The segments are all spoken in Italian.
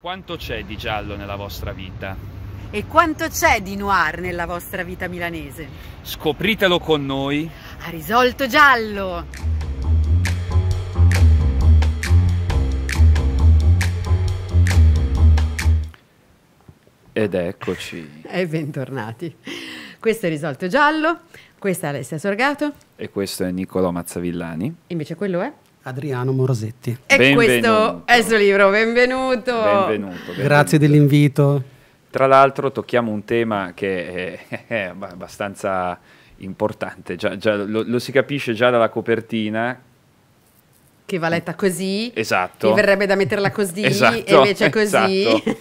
Quanto c'è di giallo nella vostra vita? E quanto c'è di noir nella vostra vita milanese? Scopritelo con noi. A risolto giallo! Ed eccoci. E bentornati. Questo è Risolto Giallo, questa è Alessia Sorgato. E questo è Niccolò Mazzavillani. Invece quello è Adriano Morosetti. E questo è il suo libro, benvenuto. benvenuto, benvenuto. Grazie dell'invito. Tra l'altro tocchiamo un tema che è, abbastanza importante, già, già, lo, lo si capisce già dalla copertina che va letta così, esatto. Mi verrebbe da metterla così esatto, e invece così. Esatto.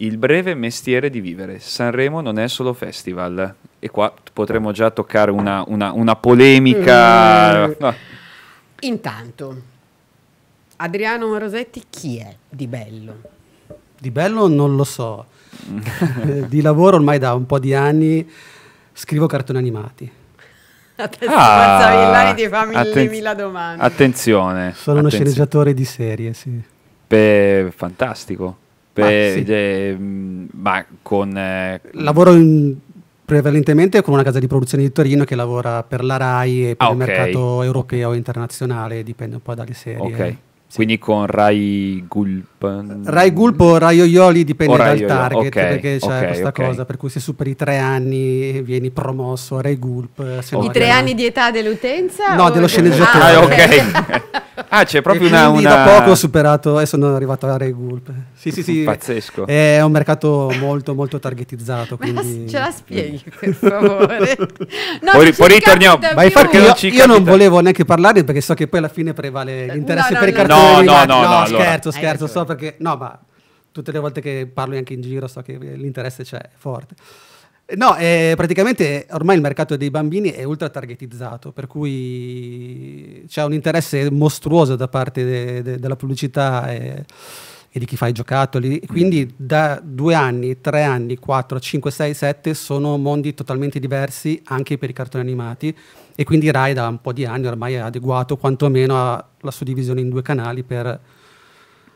Il breve mestiere di vivere. Sanremo non è solo festival. E qua potremmo già toccare una, una, una polemica. Mm. No. Intanto, Adriano Rosetti chi è di bello? Di bello non lo so. di lavoro ormai da un po' di anni scrivo cartoni animati. Adesso ah, di farmi atten- mille domande. Attenzione. Sono attenzione. uno sceneggiatore di serie, sì. Beh, fantastico. Beh, ah, sì. eh, mm, ma con... Eh, Lavoro in prevalentemente con una casa di produzione di Torino che lavora per la RAI e per ah, il mercato europeo e internazionale, dipende un po' dalle serie. Okay. Sì. Quindi con Rai Gulp. Rai Gulp o Rai Oioli dipende Rai dal target, okay, perché c'è okay, questa okay. cosa, per cui se superi i tre anni vieni promosso a Rai Gulp. Eh, se I tre anni di età dell'utenza? No, dello sceneggiatore. Ah, ok. ah, ah c'è proprio una, una... da poco ho superato e sono arrivato a Rai Gulp. Sì, sì, sì. Pazzesco. È un mercato molto, molto targetizzato, quindi... ce la spieghi, mm. per favore? No, poi, poi ritorniamo. Ma infatti io, io non volevo neanche parlare perché so che poi alla fine prevale l'interesse no, no, per i cartoni no, no, no, no, scherzo, scherzo, so perché no, ma tutte le volte che parlo anche in giro so che l'interesse c'è, forte. No, eh, praticamente ormai il mercato dei bambini è ultra targetizzato, per cui c'è un interesse mostruoso da parte de, de, della pubblicità e, e, di chi fa i giocattoli. Quindi da due anni, tre anni, quattro, cinque, sei, sette sono mondi totalmente diversi anche per i cartoni animati e quindi Rai da un po' di anni ormai è adeguato quantomeno alla suddivisione in due canali per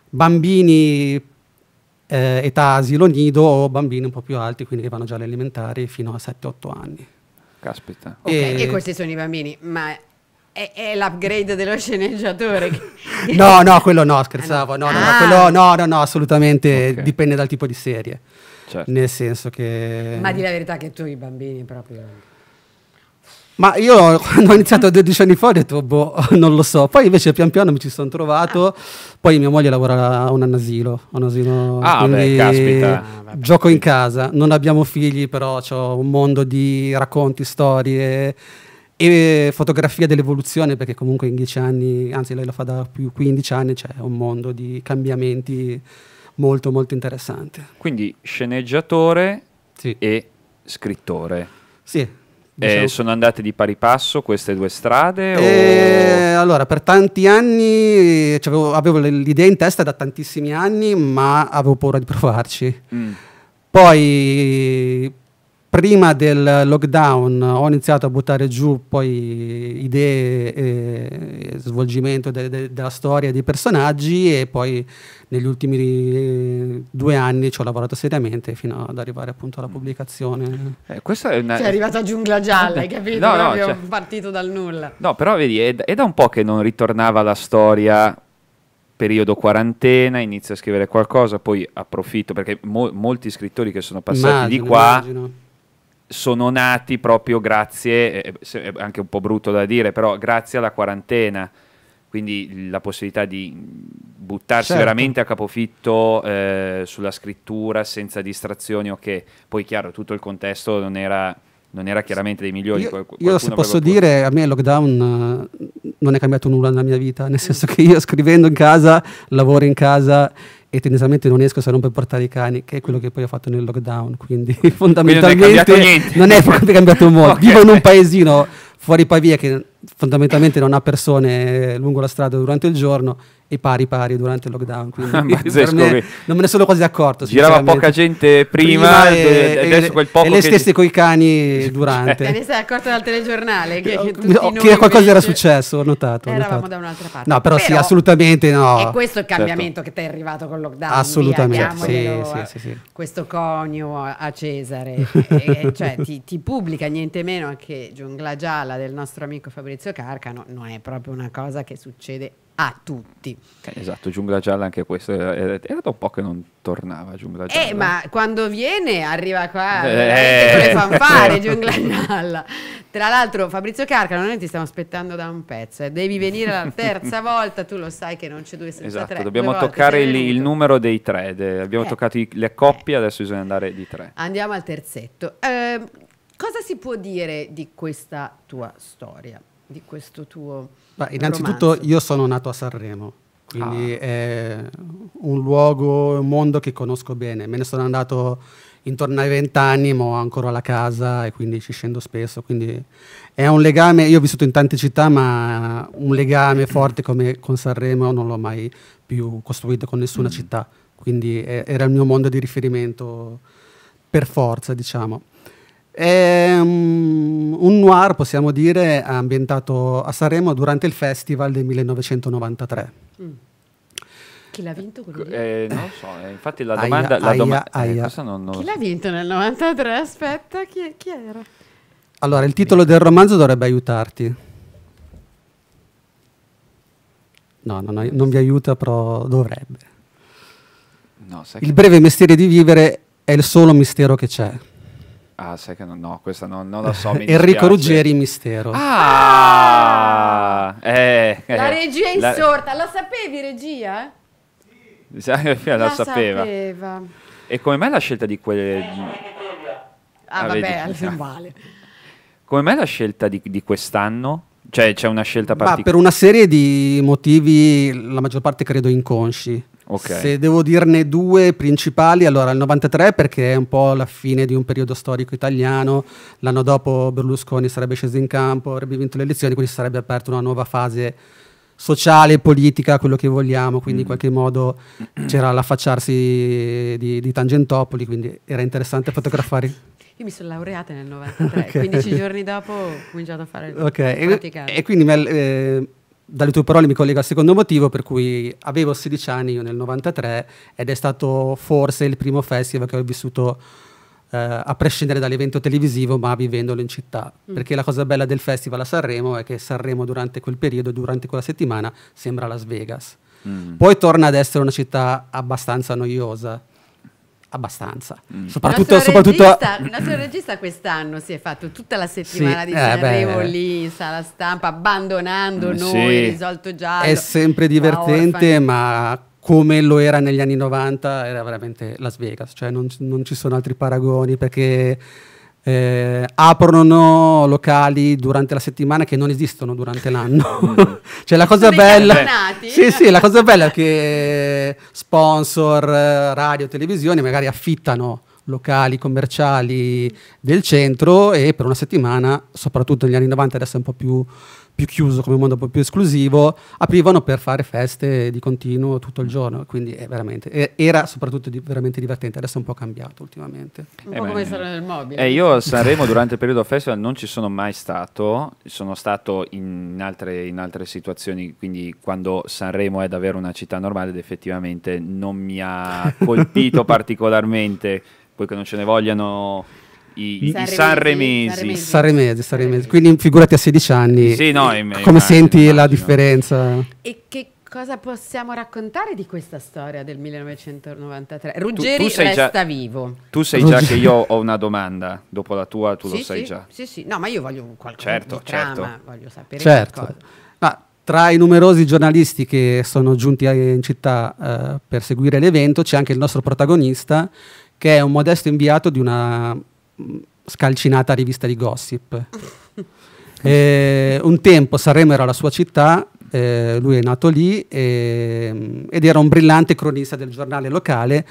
bambini eh, età asilo nido o bambini un po' più alti, quindi che vanno già alle elementari fino a 7-8 anni. Caspita. Okay, e... questi sono i bambini, ma è, l'upgrade dello sceneggiatore. no, no, quello no, scherzavo. Ah, no. No, ah, no, quello, no, no, no, assolutamente okay. dipende dal tipo di serie. Certo. Nel senso che... Ma di la verità che tu i bambini proprio... Ma io quando ho iniziato 12 anni fa ho detto, boh, non lo so. Poi invece pian piano mi ci sono trovato. Ah. Poi mia moglie lavora a un asilo. Un asilo ah, beh, caspita. Ah, gioco in casa. Non abbiamo figli, però ho un mondo di racconti, storie e fotografia dell'evoluzione, perché comunque in 10 anni, anzi lei lo fa da più 15 anni, c'è cioè un mondo di cambiamenti molto molto interessante. Quindi sceneggiatore sì. e scrittore. Sì, Diciamo. Eh, sono andate di pari passo queste due strade? Eh, Allora, per tanti anni cioè, avevo, avevo l'idea in testa da tantissimi anni, ma avevo paura di provarci. Mm. Poi prima del lockdown ho iniziato a buttare giù poi idee e svolgimento de, de, della storia dei personaggi e poi negli ultimi due anni ci ho lavorato seriamente fino ad arrivare appunto alla pubblicazione. Eh, questa è una... Cioè è arrivata giungla gialla, hai capito? No, no, cioè... partito dal nulla. No, però vedi, è, è da un po' che non ritornava la storia periodo quarantena, inizio a scrivere qualcosa, poi approfitto perché mo- molti scrittori che sono passati immagino, di qua immagino sono nati proprio grazie, eh, eh, è anche un po' brutto da dire, però grazie alla quarantena, quindi la possibilità di buttarsi certo. veramente a capofitto eh, sulla scrittura senza distrazioni o okay. che poi chiaro tutto il contesto non era non era chiaramente dei migliori. Io, io se posso dire, a me il lockdown eh, non è cambiato nulla nella mia vita, nel senso che io scrivendo in casa, lavoro in casa e tendenzialmente non esco se non per portare i cani, che è quello che poi ho fatto nel lockdown, quindi fondamentalmente quindi non è cambiato, non è cambiato molto. okay. Vivo in un paesino fuori Pavia che fondamentalmente non ha persone lungo la strada durante il giorno e pari pari durante il lockdown. Quindi me, non me ne sono quasi accorto. Girava poca gente prima, prima e, e, adesso quel poco. E le stesse che... coi cani durante. Te ne sei accorto dal telegiornale che, che, no, che qualcosa invece... era successo, ho notato. Eravamo notato. da un'altra parte. No, però, però, sì, assolutamente no. E questo è il certo. cambiamento certo. che ti è arrivato con il lockdown. Assolutamente. Sì, sì, sì, sì, Questo conio a Cesare, e, cioè ti, ti, pubblica niente meno che Giungla Gialla del nostro amico Fabrizio Carcano, non è proprio una cosa che succede a tutti. Eh, esatto, giungla gialla anche questo, era, da un po' che non tornava giungla eh, gialla. Eh, ma quando viene arriva qua eh. con le fanfare giungla gialla. Tra l'altro Fabrizio Carcano, noi ti stiamo aspettando da un pezzo, eh. devi venire la terza volta, tu lo sai che non c'è due senza esatto, tre. dobbiamo toccare il, il, numero dei tre, de, abbiamo eh. toccato i, le coppie, eh. adesso bisogna andare di tre. Andiamo al terzetto. Ehm, cosa si può dire di questa tua storia? di questo tuo... Beh, innanzitutto romanzo. io sono nato a Sanremo, quindi ah. è un luogo, un mondo che conosco bene, me ne sono andato intorno ai vent'anni, ma ho ancora la casa e quindi ci scendo spesso, quindi è un legame, io ho vissuto in tante città, ma un legame forte come con Sanremo non l'ho mai più costruito con nessuna mm. città, quindi è, era il mio mondo di riferimento per forza, diciamo. È um, un noir, possiamo dire, ambientato a Sanremo durante il festival del 1993. Mm. Chi l'ha vinto eh, non so, eh, infatti la domanda... Aia, la domanda eh, aia, eh, non, non... Chi l'ha vinto nel 93? Aspetta, chi, chi era? Allora, il titolo del romanzo dovrebbe aiutarti. No, non, non vi aiuta, però dovrebbe. No, il breve mestiere di vivere è il solo mistero che c'è. Ah, sai che no, no questa non, non la so. Enrico Ruggeri Mistero. Ah! ah! Eh, eh, la regia è insorta, la... la sapevi regia? Sì. La, la sapeva. sapeva. E come mai la scelta di quelle... Ah, ah vabbè, al film vale. Come mai la scelta di, di quest'anno? Cioè, c'è una scelta particolare? Per una serie di motivi, la maggior parte credo inconsci. Okay. Se devo dirne due principali, allora il 93 perché è un po' la fine di un periodo storico italiano, l'anno dopo Berlusconi sarebbe sceso in campo, avrebbe vinto le elezioni, quindi sarebbe aperta una nuova fase sociale, politica, quello che vogliamo, quindi mm. in qualche modo c'era l'affacciarsi di, di Tangentopoli, quindi era interessante fotografare. Io mi sono laureata nel 93, okay. 15 giorni dopo ho cominciato a fare il okay. E, e, quindi eh, dalle tue parole mi collego al secondo motivo per cui avevo 16 anni io nel 93 ed è stato forse il primo festival che ho vissuto eh, a prescindere dall'evento televisivo ma vivendolo in città mm. perché la cosa bella del festival a Sanremo è che Sanremo durante quel periodo durante quella settimana sembra Las Vegas mm. poi torna ad essere una città abbastanza noiosa abbastanza. Mm. Soprattutto, il, nostro soprattutto regista, a... il nostro regista quest'anno si è fatto tutta la settimana sì, di eh, Sanremo lì in sala stampa, abbandonando mm, noi, sì. risolto già. È sempre divertente, ma come lo era negli anni 90 era veramente Las Vegas, cioè non, non ci sono altri paragoni perché eh, aprono locali durante la settimana che non esistono durante l'anno. Mm. cioè la cosa Sono bella... Sì, sì, la cosa bella è che sponsor, eh, radio, televisione magari affittano locali commerciali del centro e per una settimana, soprattutto negli anni 90 adesso è un po' più più chiuso, come un mondo un po' più esclusivo, aprivano per fare feste di continuo tutto il giorno, quindi era soprattutto di, veramente divertente, adesso è un po' cambiato ultimamente. Un po' eh beh, come eh. sarà nel mobile. Eh, io a Sanremo durante il periodo festival non ci sono mai stato, sono stato in altre, in altre situazioni, quindi quando Sanremo è davvero una città normale ed effettivamente non mi ha colpito particolarmente, poiché non ce ne vogliano i, i sanremesi. Sanremesi, sanremesi. Quindi figurati a 16 anni. Sì, no, come immagino, senti immagino. la differenza? E che cosa possiamo raccontare di questa storia del 1993? Ruggeri tu, tu resta già, vivo. Tu sai già che io ho una domanda, dopo la tua tu sì, lo sai sì, già. Sì, sì, no, ma io voglio qualcosa certo, trama, certo. voglio sapere certo. Ma tra i numerosi giornalisti che sono giunti in città uh, per seguire l'evento c'è anche il nostro protagonista che è un modesto inviato di una scalcinata rivista di gossip. e, eh, un tempo Sanremo era la sua città, eh, lui è nato lì e, ed era un brillante cronista del giornale locale,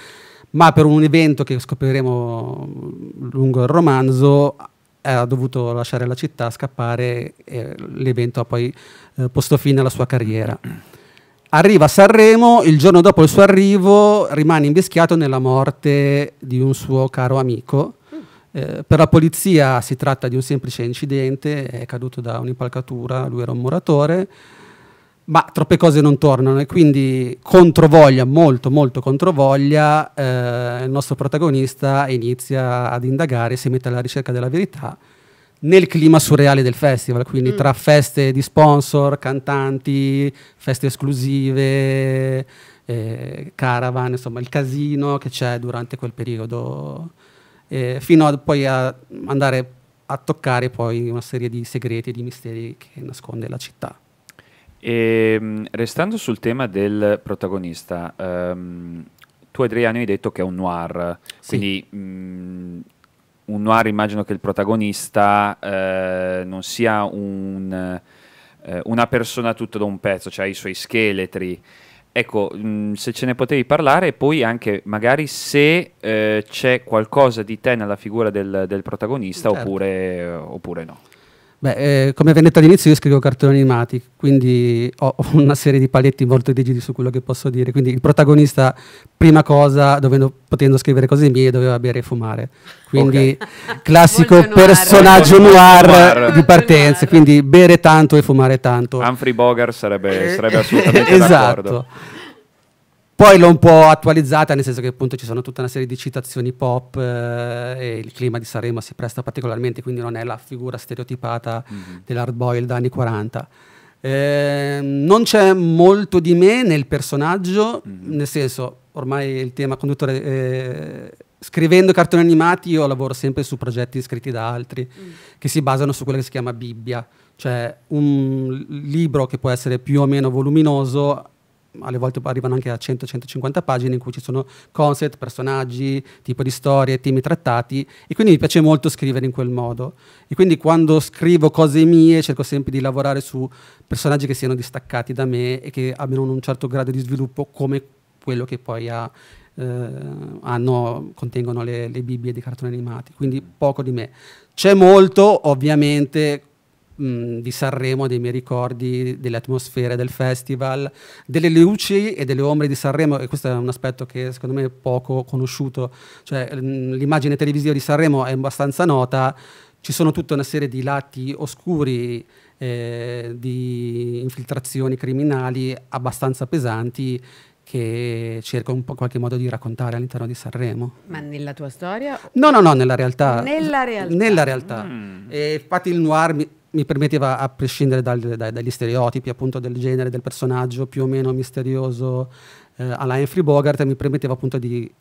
ma per un evento che scopriremo lungo il romanzo eh, ha dovuto lasciare la città, scappare e l'evento ha poi eh, posto fine alla sua carriera. Arriva a Sanremo, il giorno dopo il suo arrivo rimane invischiato nella morte di un suo caro amico, eh, per la polizia si tratta di un semplice incidente, è caduto da un'impalcatura, lui era un muratore, ma troppe cose non tornano e quindi controvoglia, molto molto controvoglia, eh, il nostro protagonista inizia ad indagare, si mette alla ricerca della verità nel clima surreale del festival, quindi mm. tra feste di sponsor, cantanti, feste esclusive, eh, caravan, insomma il casino che c'è durante quel periodo eh, fino a poi a andare a toccare poi una serie di segreti e di misteri che nasconde la città. E, ehm, restando sul tema del protagonista, um, tu Adriano hai detto che è un noir, sì. quindi um, un noir immagino che il protagonista eh, non sia un, eh, una persona tutta da un pezzo, cioè i suoi scheletri ecco, mh, mm, se ce ne potevi parlare e poi anche magari se eh, c'è qualcosa di te nella figura del, del protagonista certo. oppure, eh, oppure no. Beh, eh, come venne detto all'inizio io scrivo cartoni animati, quindi ho una serie di paletti molto rigidi su quello che posso dire, quindi il protagonista, prima cosa, dovendo, potendo scrivere cose mie, doveva bere e fumare, quindi okay. classico noir. personaggio noir, noir, di partenza, quindi bere tanto e fumare tanto. Humphrey Bogart sarebbe, sarebbe assolutamente esatto. d'accordo. Esatto. Poi l'ho un po' attualizzata, nel senso che appunto ci sono tutta una serie di citazioni pop eh, e il clima di Sanremo si presta particolarmente, quindi non è la figura stereotipata mm-hmm. dell'hard boiled anni 40. Eh, non c'è molto di me nel personaggio, mm-hmm. nel senso ormai il tema conduttore... Eh, scrivendo cartoni animati io lavoro sempre su progetti scritti da altri mm. che si basano su quello che si chiama Bibbia, cioè un libro che può essere più o meno voluminoso alle volte arrivano anche a 100-150 pagine in cui ci sono concept, personaggi, tipo di storie, temi trattati e quindi mi piace molto scrivere in quel modo. E quindi quando scrivo cose mie cerco sempre di lavorare su personaggi che siano distaccati da me e che abbiano un certo grado di sviluppo come quello che poi ha, eh, hanno, contengono le, le Bibbie di cartoni animati, quindi poco di me. C'è molto, ovviamente, di Sanremo, dei miei ricordi, delle atmosfere del festival, delle luci e delle ombre di Sanremo e questo è un aspetto che secondo me è poco conosciuto, cioè l'immagine televisiva di Sanremo è abbastanza nota, ci sono tutta una serie di lati oscuri eh, di infiltrazioni criminali abbastanza pesanti che cerco in qualche modo di raccontare all'interno di Sanremo. Ma nella tua storia? No, no, no, nella realtà. Nella realtà. Nella realtà. Mm. infatti il noir mi, mi permetteva, a prescindere dal, dai, dagli stereotipi appunto del genere, del personaggio più o meno misterioso eh, alla Henry Bogart, mi permetteva appunto di,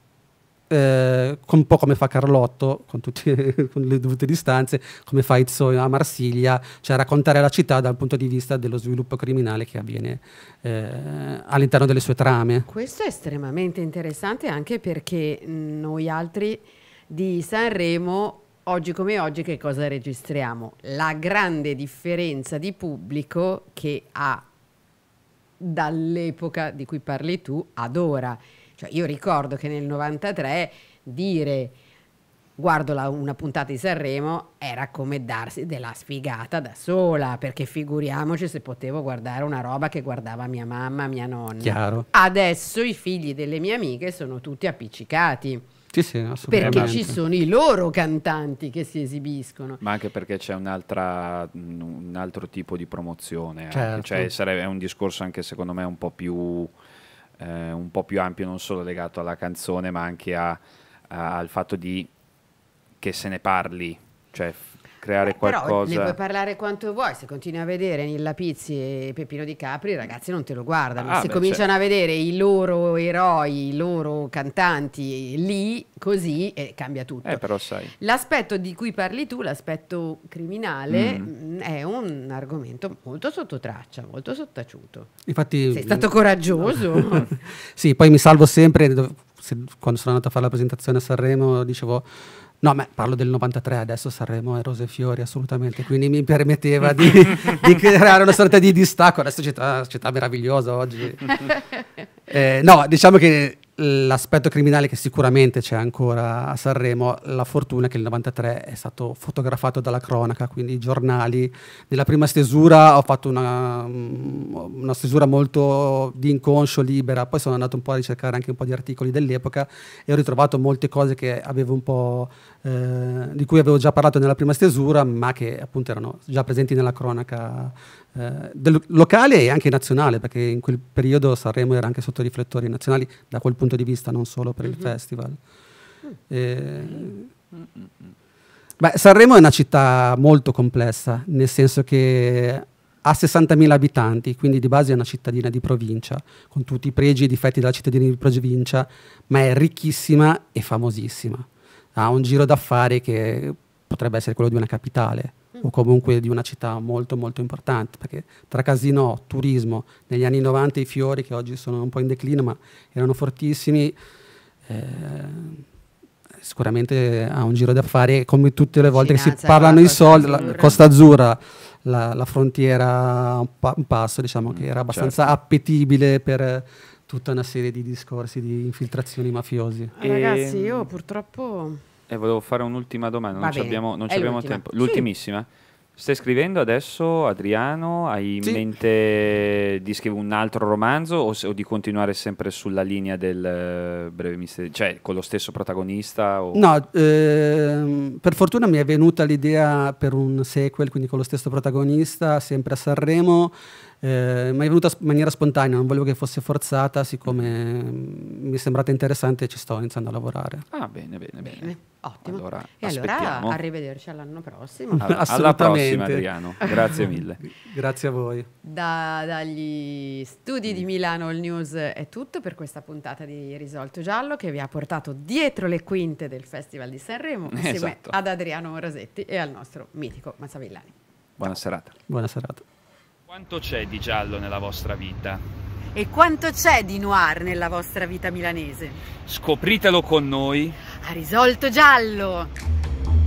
eh, un po' come fa Carlotto, con, tutti, con le dovute distanze, come fa Izzo a Marsiglia, cioè raccontare la città dal punto di vista dello sviluppo criminale che avviene eh, all'interno delle sue trame. Questo è estremamente interessante anche perché noi altri di Sanremo Oggi come oggi che cosa registriamo? La grande differenza di pubblico che ha dall'epoca di cui parli tu ad ora. Cioè io ricordo che nel 93 dire guardo la, una puntata di Sanremo era come darsi della sfigata da sola, perché figuriamoci se potevo guardare una roba che guardava mia mamma, mia nonna. Chiaro. Adesso i figli delle mie amiche sono tutti appiccicati. Sì, sì, perché ci sono i loro cantanti che si esibiscono. Ma anche perché c'è un altro tipo di promozione. Certo. Cioè, sarebbe, è un discorso anche secondo me un po' più, eh, un po più ampio, non solo legato alla canzone, ma anche a, a, al fatto di, che se ne parli. Cioè, creare Beh, qualcosa. Però ne puoi parlare quanto vuoi, se continui a vedere Nilla Pizzi e Peppino Di Capri, i ragazzi non te lo guardano. Ah, se beh, cominciano certo. a vedere i loro eroi, i loro cantanti lì, così eh, cambia tutto. Eh, però sai. L'aspetto di cui parli tu, l'aspetto criminale, mm. mm è un argomento molto sotto traccia, molto sottaciuto. Infatti, Sei stato coraggioso. sì, poi mi salvo sempre se, quando sono andato a fare la presentazione a Sanremo dicevo No, ma parlo del 93, adesso Sanremo è rose e fiori assolutamente, quindi mi permetteva di, di creare una sorta di distacco, adesso città, città meravigliosa oggi. Eh, no, diciamo che l'aspetto criminale che sicuramente c'è ancora a Sanremo, la fortuna è che il 93 è stato fotografato dalla cronaca, quindi i giornali. Nella prima stesura ho fatto una, mm, una, stesura molto di inconscio, libera, poi sono andato un po' a ricercare anche un po' di articoli dell'epoca e ho ritrovato molte cose che avevo un eh, di cui avevo già parlato nella prima stesura, ma che appunto erano già presenti nella cronaca eh, del, locale e anche nazionale, perché in quel periodo Sanremo era anche sotto riflettori nazionali da quel punto punto di vista, non solo per mm-hmm. il festival. Mm. E... Eh, beh, Sanremo è una città molto complessa, nel senso che ha 60.000 abitanti, quindi di base è una cittadina di provincia, con tutti i pregi e i difetti della cittadina di provincia, ma è ricchissima e famosissima. Ha un giro d'affari che potrebbe essere quello di una capitale o comunque di una città molto molto importante, perché tra casino, turismo, negli anni 90 i fiori che oggi sono un po' in declino ma erano fortissimi, eh, sicuramente ha un giro d'affari come tutte le volte Cinazza, che si parlano i soldi, la Costa Azzurra, la, la frontiera, un, pa un, passo diciamo mm, che era abbastanza certo. appetibile per tutta una serie di discorsi di infiltrazioni mafiosi. Ragazzi, ehm, io purtroppo e eh, volevo fare un'ultima domanda, non, abbiamo, non abbiamo tempo. L'ultimissima. Sì. Stai scrivendo adesso, Adriano? Hai in sì. mente di scrivere un altro romanzo o, o, di continuare sempre sulla linea del eh, breve mistero, cioè con lo stesso protagonista? O... No, ehm, per fortuna mi è venuta l'idea per un sequel, quindi con lo stesso protagonista, sempre a Sanremo eh, ma è venuta in maniera spontanea, non volevo che fosse forzata, siccome mm, mi è sembrata interessante ci sto iniziando a lavorare. Ah, bene, bene, bene. bene. Ottimo. Allora, e allora arrivederci all'anno prossimo. All- alla prossima Adriano, grazie mille. grazie a voi. Da, dagli studi mm. di Milano All News è tutto per questa puntata di Risolto Giallo che vi ha portato dietro le quinte del Festival di Sanremo esatto. insieme ad Adriano Morosetti e al nostro mitico Mazzavillani. Buona serata. Buona serata. Quanto c'è di giallo nella vostra vita? E quanto c'è di noir nella vostra vita milanese? Scopritelo con noi. Ha risolto giallo!